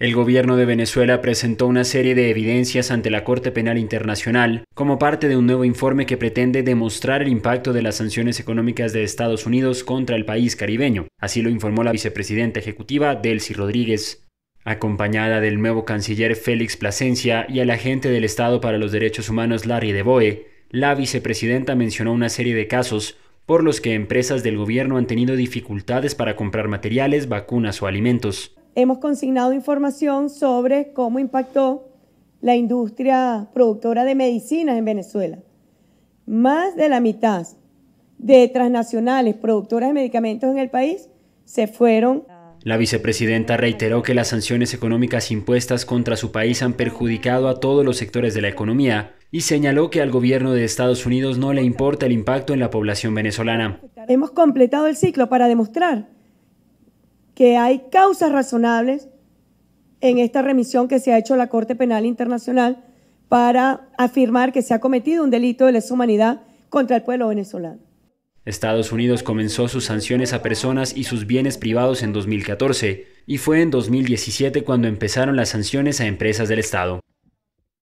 El gobierno de Venezuela presentó una serie de evidencias ante la Corte Penal Internacional como parte de un nuevo informe que pretende demostrar el impacto de las sanciones económicas de Estados Unidos contra el país caribeño. Así lo informó la vicepresidenta ejecutiva Delcy Rodríguez. Acompañada del nuevo canciller Félix Plasencia y el agente del Estado para los Derechos Humanos Larry DeBoe, la vicepresidenta mencionó una serie de casos por los que empresas del gobierno han tenido dificultades para comprar materiales, vacunas o alimentos hemos consignado información sobre cómo impactó la industria productora de medicinas en Venezuela. Más de la mitad de transnacionales productoras de medicamentos en el país se fueron. La vicepresidenta reiteró que las sanciones económicas impuestas contra su país han perjudicado a todos los sectores de la economía y señaló que al gobierno de Estados Unidos no le importa el impacto en la población venezolana. Hemos completado el ciclo para demostrar que hay causas razonables en esta remisión que se ha hecho a la Corte Penal Internacional para afirmar que se ha cometido un delito de lesa humanidad contra el pueblo venezolano. Estados Unidos comenzó sus sanciones a personas y sus bienes privados en 2014 y fue en 2017 cuando empezaron las sanciones a empresas del Estado.